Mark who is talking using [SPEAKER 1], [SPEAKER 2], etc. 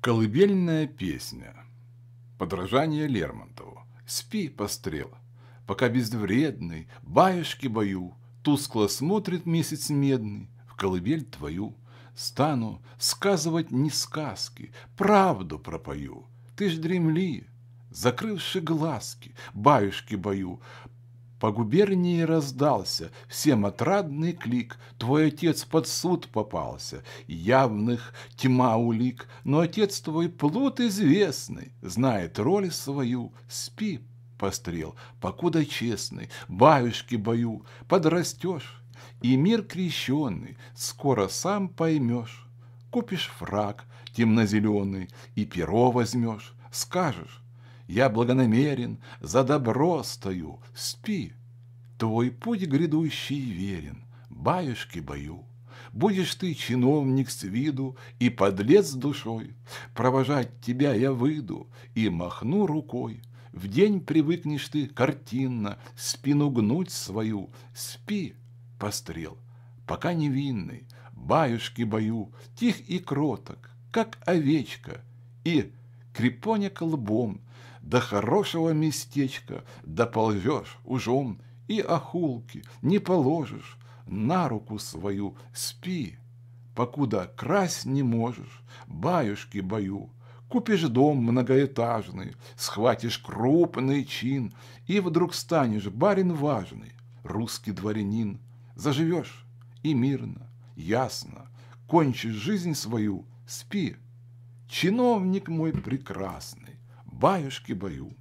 [SPEAKER 1] Колыбельная песня. Подражание Лермонтову. Спи, пострел, пока безвредный, Баюшки бою, Тускло смотрит месяц медный в колыбель твою. Стану сказывать не сказки, правду пропою. Ты ж дремли, закрывши глазки, баюшки бою, по губернии раздался всем отрадный клик, Твой отец под суд попался, явных тьма улик, Но отец твой плут известный, знает роль свою, спи, пострел, покуда честный, баюшки бою, подрастешь, И мир крещенный скоро сам поймешь, Купишь фраг темнозеленый и перо возьмешь, скажешь, я благонамерен, за добро стою, спи. Твой путь грядущий верен, баюшки бою. Будешь ты чиновник с виду и подлец душой. Провожать тебя я выйду и махну рукой. В день привыкнешь ты картинно спину гнуть свою. Спи, пострел, пока невинный, баюшки бою, тих и кроток, как овечка, и скрипоник лбом, до хорошего местечка доползешь ужом, и охулки не положишь, на руку свою спи, покуда красть не можешь, баюшки бою. Купишь дом многоэтажный, схватишь крупный чин, и вдруг станешь барин важный, русский дворянин. Заживешь и мирно, ясно, кончишь жизнь свою, спи, чиновник мой прекрасный, баюшки бою.